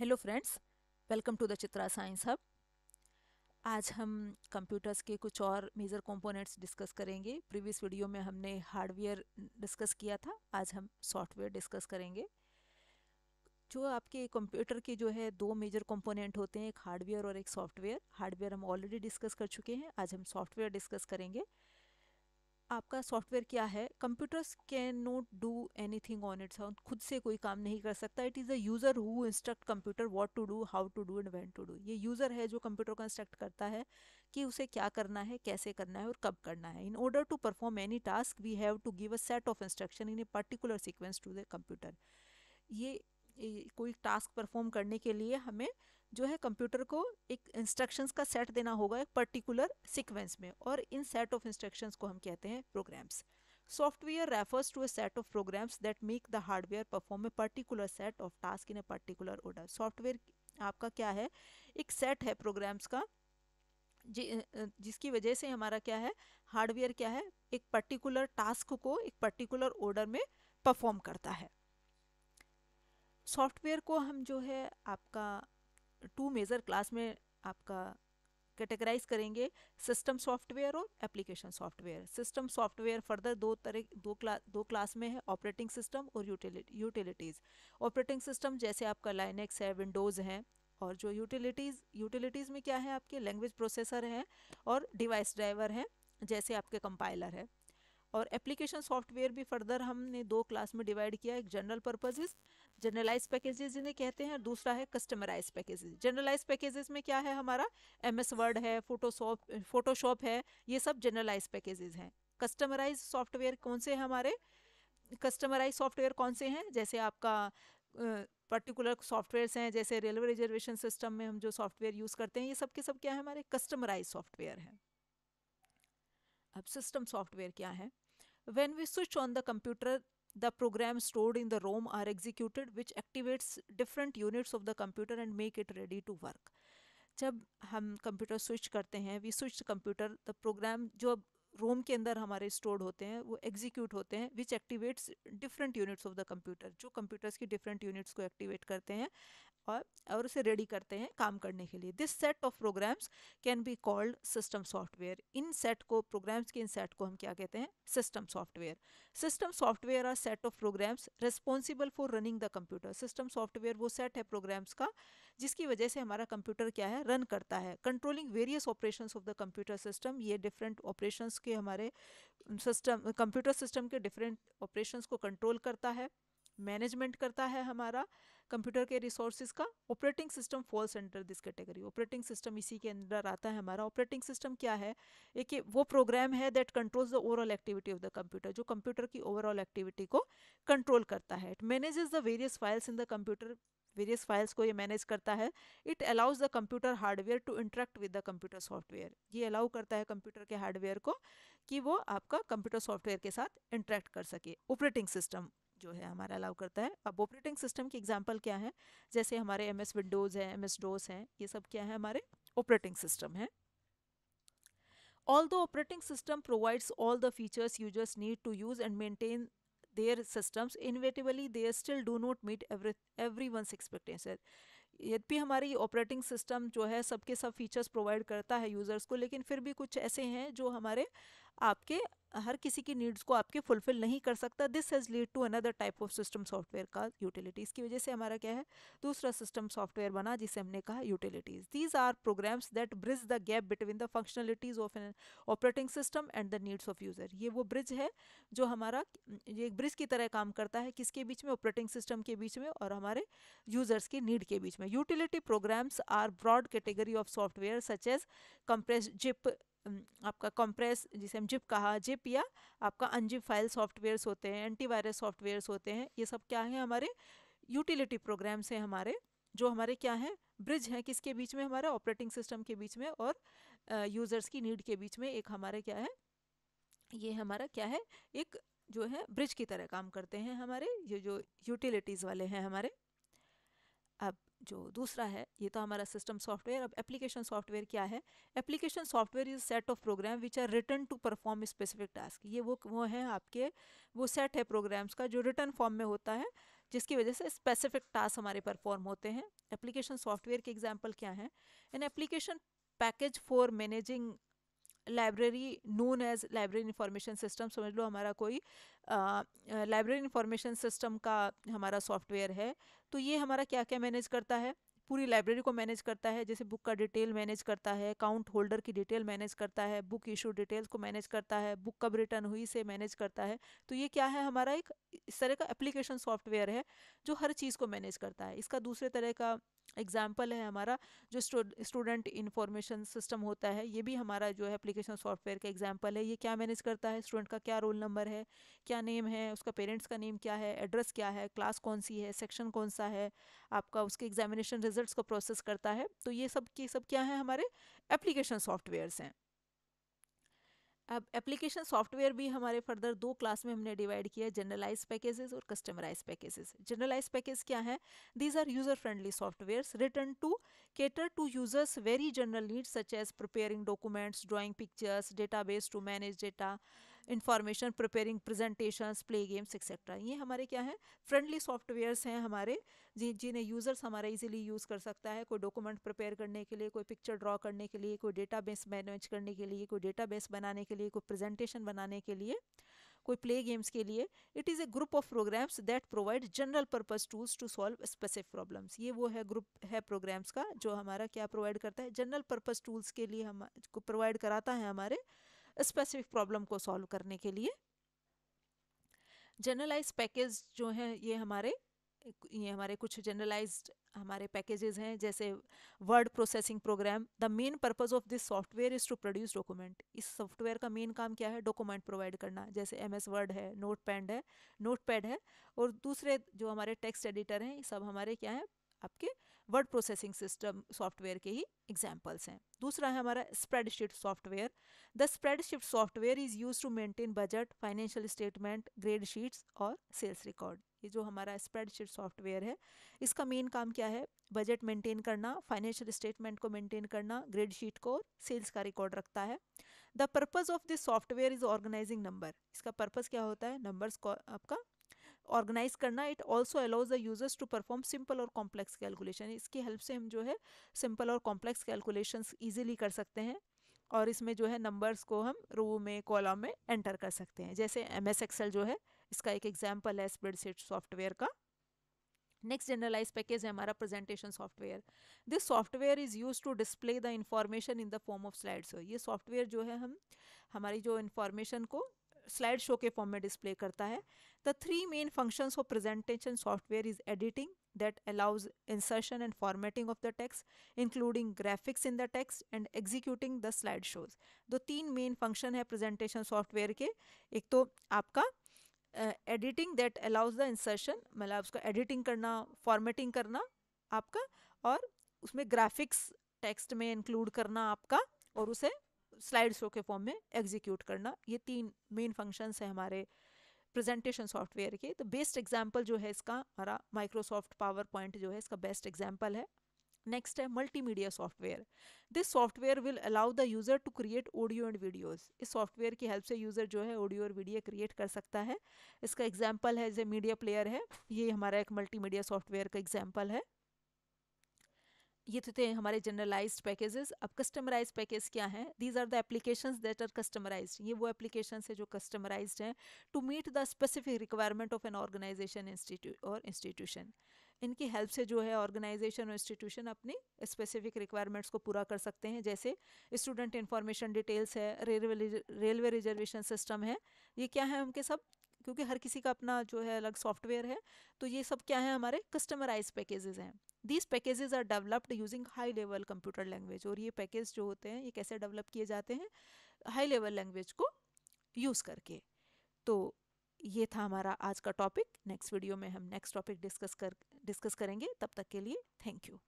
Hello friends welcome to the Chitra science hub आज हम computers के कुछ और मेजर कंपोनेंट्स डिस्कस करेंगे प्रीवियस वीडियो में हमने हार्डवेयर डिस्कस किया था आज हम सॉफ्टवेयर डिस्कस करेंगे जो आपके कंप्यूटर के जो है दो मेजर कंपोनेंट होते हैं एक हार्डवेयर और एक सॉफ्टवेयर हार्डवेयर हम ऑलरेडी डिस्कस कर चुके हैं आज हम सॉफ्टवेयर डिस्कस करेंगे आपका सॉफ्टवेयर क्या है computers can not do anything on its own खुद से कोई काम नहीं कर सकता it is a user who instruct computer what to do how to do and when to do ये यूज़र है जो कंप्यूटर को इंस्ट्रक्ट करता है कि उसे क्या करना है कैसे करना है और कब करना है in order to perform any task we have to give a set of instruction in a particular sequence to the computer ये कोई टास्क परफॉर्म करने के लिए हमें जो है कंप्यूटर को एक इंस्ट्रक्शंस का सेट देना होगा एक पर्टिकुलर सीक्वेंस में और इन सेट ऑफ इंस्ट्रक्शंस को हम कहते हैं programs software refers to a set of programs that make the hardware perform a particular set of task in a particular order software आपका क्या है एक सेट है प्रोग्राम्स का जि, जिसकी वजह से हमारा क्या है हार्डवेयर क्या है एक पर्टिकुलर टास्क को एक पर्टिकुलर ऑर्डर में परफॉर्म करता है सॉफ्टवेयर को हम जो है आपका टू मेज़र क्लास में आपका कैटेगराइज करेंगे सिस्टम सॉफ्टवेयर और application software system software further दो तरह दो क्लास दो क्लास में है ऑपरेटिंग सिस्टम और यूटिलिटीज़ ऑपरेटिंग सिस्टम जैसे आपका लाइनेक्स है विंडोज़ है और जो यूटिलिटीज़ यूटिलिटीज़ में क्या है आपके लैंग्वेज प्रोसेसर हैं और डिवाइस ड्राइवर हैं जैसे आपके कंपाइलर है और एप्लीकेशन सॉफ्टवेयर भी फर्दर हमने दो क्लास में डिवाइड किया एक जनरल पर्पजेज़ जनरलाइज पैकेजेस जिन्हें कहते हैं और दूसरा है कस्टमराइज पैकेजेस जनरलाइज पैकेजेस में क्या है हमारा एम एस वर्ड है फोटोशॉप फोटोशॉप है ये सब जनरलाइज पैकेजेस हैं कस्टमराइज सॉफ्टवेयर कौन से हैं हमारे कस्टमराइज सॉफ्टवेयर कौन से हैं जैसे आपका पर्टिकुलर सॉफ्टवेयर्स हैं जैसे रेलवे रिजर्वेशन सिस्टम में हम जो सॉफ्टवेयर यूज़ करते हैं ये सब के सब क्या है हमारे कस्टमराइज सॉफ्टवेयर हैं अब सिस्टम सॉफ्टवेयर क्या है when we switch on the computer The programs stored in the ROM are executed which activates different units of the computer and make it ready to work. जब हम कंप्यूटर स्विच करते हैं we switch computer the program जो ROM के अंदर हमारे stored होते हैं वो एग्जीक्यूट होते हैं which activates different units of the computer जो कंप्यूटर्स की डिफरेंट यूनिट्स को एक्टिवेट करते हैं और और उसे रेडी करते हैं काम करने के लिए this set of programs can be called system software इन सेट को प्रोग्राम्स के इन सेट को हम क्या कहते हैं system software system software are set of programs responsible for running the computer system software वो सेट है प्रोग्राम्स का जिसकी वजह से हमारा कंप्यूटर क्या है रन करता है controlling various operation of the computer system ये डिफरेंट ऑपरेशन के हमारे सिस्टम कंप्यूटर सिस्टम के डिफरेंट ऑपरेशंस को कंट्रोल करता है मैनेजमेंट करता है हमारा कंप्यूटर के रिसोर्सेज का operating system falls under this category operating system इसी के अंदर आता है हमारा ऑपरेटिंग सिस्टम क्या है एक वो प्रोग्राम है that controls the overall activity of the computer जो कंप्यूटर की ओवरऑल एक्टिविटी को कंट्रोल करता है it manages the various files in the computer various files को ये मैनेज करता है it allows the computer hardware to interact with the computer software ये अलाउ करता है कंप्यूटर के हार्डवेयर को कि वो आपका कंप्यूटर सॉफ्टवेयर के साथ इंटरेक्ट कर सके ऑपरेटिंग सिस्टम जो है हमारा अलाउ करता है अब ऑपरेटिंग सिस्टम की एग्जाम्पल क्या है जैसे हमारे एम एस विंडोज़ हैं एम एस डोज हैं ये सब क्या है हमारे ऑपरेटिंग सिस्टम हैं all the operating system provides all the features users need to use and maintain their systems inevitably they still do not meet every everyone's expectation यद्यपि हमारी ऑपरेटिंग सिस्टम जो है सबके सब फीचर्स प्रोवाइड करता है users को लेकिन फिर भी कुछ ऐसे हैं जो हमारे आपके हर किसी की नीड्स को आपके फुलफिल नहीं कर सकता this has lead to another type of system software का यूटिलिटी इसकी वजह से हमारा क्या है दूसरा सिस्टम सॉफ्टवेयर बना जिसे हमने कहा utilities these are programs that bridge the gap between the functionalities of an operating system and the needs of user ये वो ब्रिज है जो हमारा ये एक ब्रिज की तरह काम करता है किसके बीच में ऑपरेटिंग सिस्टम के बीच में और हमारे यूज़र्स की नीड के बीच में utility programs are broad category of software such as compress zip आपका कंप्रेस जिसे हम जिप कहा जिप या आपका अनजिप फाइल सॉफ्टवेयर्स होते हैं एंटीवायरस सॉफ्टवेयर्स होते हैं ये सब क्या है हमारे यूटिलिटी प्रोग्राम्स हैं हमारे जो हमारे क्या हैं ब्रिज हैं किसके बीच में हमारे ऑपरेटिंग सिस्टम के बीच में और यूज़र्स की नीड के बीच में एक हमारे क्या है ये हमारा क्या है एक जो है ब्रिज की तरह काम करते हैं हमारे ये जो यूटिलिटीज़ वाले हैं हमारे अब जो दूसरा है ये तो हमारा सिस्टम सॉफ्टवेयर अब एप्लीकेशन सॉफ्टवेयर क्या है application software is set of program which are written to perform specific task ये वो वो है आपके वो सेट है प्रोग्राम्स का जो रिटर्न फॉर्म में होता है जिसकी वजह से स्पेसिफिक टास्क हमारे परफॉर्म होते हैं एप्लीकेशन सॉफ्टवेयर के एग्जाम्पल क्या हैं an application package for managing library known as library information system समझ लो हमारा कोई लाइब्रेरी इंफॉर्मेशन सिस्टम का हमारा सॉफ्टवेयर है तो ये हमारा क्या क्या मैनेज करता है पूरी लाइब्रेरी को मैनेज करता है जैसे बुक का डिटेल मैनेज करता है अकाउंट होल्डर की डिटेल मैनेज करता है बुक इशू डिटेल्स को मैनेज करता है बुक कब रिटर्न हुई से मैनेज करता है तो ये क्या है हमारा एक इस तरह का एप्लीकेशन सॉफ्टवेयर है जो हर चीज़ को मैनेज करता है इसका दूसरे तरह का एग्जाम्पल है हमारा जो स्टूडेंट इन्फॉर्मेशन सिस्टम होता है ये भी हमारा जो है एप्लीकेशन सॉफ्टवेयर का एग्जाम्पल है ये क्या मैनेज करता है स्टूडेंट का क्या रोल नंबर है क्या नेम है उसका पेरेंट्स का नेम क्या है एड्रेस क्या है क्लास कौन सी है सेक्शन कौन सा है आपका उसके एग्जामिनेशन रिजल्ट को प्रोसेस करता है तो ये सब के सब क्या है हमारे एप्लीकेशन सॉफ्टवेयर हैं अब एप्लीकेशन सॉफ्टवेयर भी हमारे फर्दर दो क्लास में हमने डिवाइड किया है जनरलाइज पैकेजेस और कस्टमराइज पैकेजेस जनरलाइज पैकेज क्या है these are user friendly software written to cater to users very general needs such as preparing documents drawing pictures data to manage data information preparing presentation play games etcetera ये हमारे क्या हैं friendly softwares हैं हमारे जिन जिन्हें users हमारा easily use कर सकता है कोई डॉक्यूमेंट प्रिपेयर करने के लिए कोई पिक्चर ड्रॉ करने के लिए कोई डेटा बेस मैनेज करने के लिए कोई डेटा बेस बनाने के लिए कोई प्रेजेंटेशन बनाने के लिए कोई प्ले गेम्स के लिए it is a group of programs that provide general purpose tools to solve specific problems ये वो है ग्रुप है प्रोग्राम्स का जो हमारा क्या प्रोवाइड करता है जनरल पर्पज टूल्स के लिए हम को प्रोवाइड कराता है हमारे स्पेसिफिक प्रॉब्लम को सॉल्व करने के लिए जनरलाइज पैकेज जो हैं ये हमारे ये हमारे कुछ जनरलाइज हमारे पैकेजेस हैं जैसे word processing program the main purpose of this software is to produce document इस सॉफ्टवेयर का मेन काम क्या है डॉक्यूमेंट प्रोवाइड करना जैसे एम एस वर्ड है नोट पैड है नोट पैड है और दूसरे जो हमारे टेक्स्ट एडिटर हैं ये सब हमारे क्या हैं आपके वर्ड प्रोसेसिंग सिस्टम सॉफ्टवेयर के ही एग्जाम्पल्स हैं दूसरा है हमारा spreadsheet software the spreadsheet software is use to maintain budget financial statement grade sheets और सेल्स रिकॉर्ड ये जो हमारा स्प्रेडशीट सॉफ्टवेयर है इसका मेन काम क्या है बजट मेंटेन करना फाइनेंशियल स्टेटमेंट को मेंटेन करना ग्रेड शीट को सेल्स का रिकॉर्ड रखता है the purpose of this software is organising number इसका पर्पज़ क्या होता है नंबर्स को आपका ऑर्गेनाइज करना it also allows the users to perform simple और कॉम्प्लेक्स कैलकुलेशन इसकी हेल्प से हम जो है सिंपल और कॉम्प्लेक्स कैलकुलेशन ईजिली कर सकते हैं और इसमें जो है नंबर्स को हम रो में कॉलम में एंटर कर सकते हैं जैसे एम एस एक्सेल जो है इसका एक एग्जाम्पल है स्प्रेडशीट सॉफ्टवेयर का नेक्स्ट जनरलाइज पैकेज है हमारा presentation software this software is use to display the information in the form of slides ये सॉफ्टवेयर जो है हम हमारी जो इन्फॉर्मेशन को स्लाइड शो के फॉर्म में डिस्प्ले करता है the three main functions of presentation software is editing allows insertion and formatting of the text including graphics in the text and executing the slide shows दो तीन main function है presentation software के एक तो आपका editing that allows the insertion मतलब उसका editing करना फॉर्मेटिंग करना आपका और उसमें ग्राफिक्स टेक्स्ट में इंक्लूड करना आपका और उसे स्लाइड शो के फॉर्म में एग्जीक्यूट करना ये तीन मेन फंक्शंस हैं हमारे प्रेजेंटेशन सॉफ्टवेयर के तो बेस्ट एग्जाम्पल जो है इसका हमारा माइक्रोसॉफ्ट पावर पॉइंट जो है इसका बेस्ट एग्जाम्पल है नेक्स्ट है multimedia software this software will allow the user to create audio and videos इस सॉफ्टवेयर की हेल्प से यूज़र जो है ऑडियो और वीडियो क्रिएट कर सकता है इसका एग्जाम्पल है जैसे मीडिया प्लेयर है ये हमारा एक मल्टीमीडिया सॉफ्टवेयर का एग्जाम्पल है ये तो थे हमारे जनरलाइज्ड पैकेजेस अब कस्टमराइज पैकेज क्या हैं these are the applications that are customised ये वो एप्लीकेशंस है जो कस्टमराइज्ड हैं to meet the specific requirement of an organisation institute और इंस्टीट्यूशन इनकी हेल्प से जो है ऑर्गेनाइजेशन और इंस्टीट्यूशन अपनी स्पेसिफिक रिक्वायरमेंट्स को पूरा कर सकते हैं जैसे स्टूडेंट इंफॉर्मेशन डिटेल्स है रेलवे रिजर्वेशन सिस्टम है ये क्या है उनके सब क्योंकि हर किसी का अपना जो है अलग सॉफ्टवेयर है तो ये सब क्या है हमारे कस्टमराइज पैकेजेस हैं these packages are developed using high level computer language और ये पैकेज जो होते हैं ये कैसे डेवलप किए जाते हैं हाई लेवल लैंग्वेज को यूज़ करके तो ये था हमारा आज का टॉपिक नेक्स्ट वीडियो में हम नेक्स्ट टॉपिक डिस्कस कर डिस्कस करेंगे तब तक के लिए थैंक यू